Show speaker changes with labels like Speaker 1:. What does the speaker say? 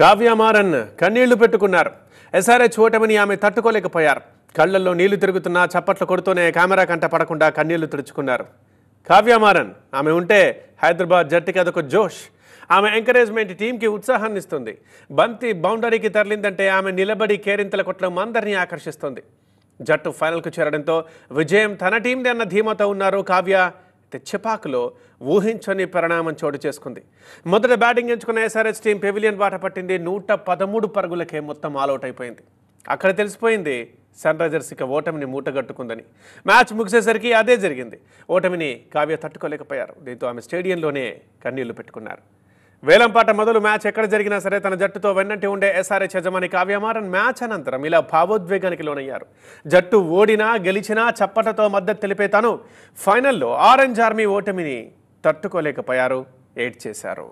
Speaker 1: కావ్యమారన్ కన్నీళ్లు పెట్టుకున్నారు ఎస్ఆర్హెచ్ ఓటమిని ఆమె తట్టుకోలేకపోయారు కళ్లల్లో నీళ్లు తిరుగుతున్నా చప్పట్లు కొడుతూనే కెమెరా కంట పడకుండా కన్నీళ్లు తుడుచుకున్నారు కావ్యమారన్ ఆమె ఉంటే హైదరాబాద్ జట్టుకి అదొక జోష్ ఆమె ఎంకరేజ్మెంట్ టీంకి ఉత్సాహాన్ని ఇస్తుంది బంతి బౌండరీకి తరలిందంటే ఆమె నిలబడి కేరింతల కొట్టడం అందరినీ ఆకర్షిస్తుంది జట్టు ఫైనల్కు చేరడంతో విజయం తన టీందే అన్న ధీమాతో ఉన్నారు కావ్య తెచ్చపాకులో ఊహించని పరిణామం చోటు చేసుకుంది మొదట బ్యాటింగ్ ఎంచుకున్న ఎస్ఆర్ఎస్ టీం పెవిలియన్ బాట పట్టింది నూట పదమూడు పరుగులకే మొత్తం ఆల్అవుట్ అయిపోయింది అక్కడ తెలిసిపోయింది సన్ రైజర్స్ ఇక ఓటమిని మూటగట్టుకుందని మ్యాచ్ ముగిసేసరికి అదే జరిగింది ఓటమిని కావ్య తట్టుకోలేకపోయారు దీంతో ఆమె స్టేడియంలోనే కన్నీళ్లు పెట్టుకున్నారు వేలంపాట మొదలు మ్యాచ్ ఎక్కడ జరిగినా సరే తన జట్టుతో వెన్నంటి ఉండే ఎస్ఆర్ఎస్ యజమాని కావ్యమారన్ మ్యాచ్ అనంతరం ఇలా భావోద్వేగానికి లోనయ్యారు జట్టు ఓడినా గెలిచినా చప్పటతో మద్దతు తెలిపే తాను ఫైనల్లో ఆరెంజ్ ఆర్మీ ఓటమిని తట్టుకోలేకపోయారు ఏడ్ చేశారు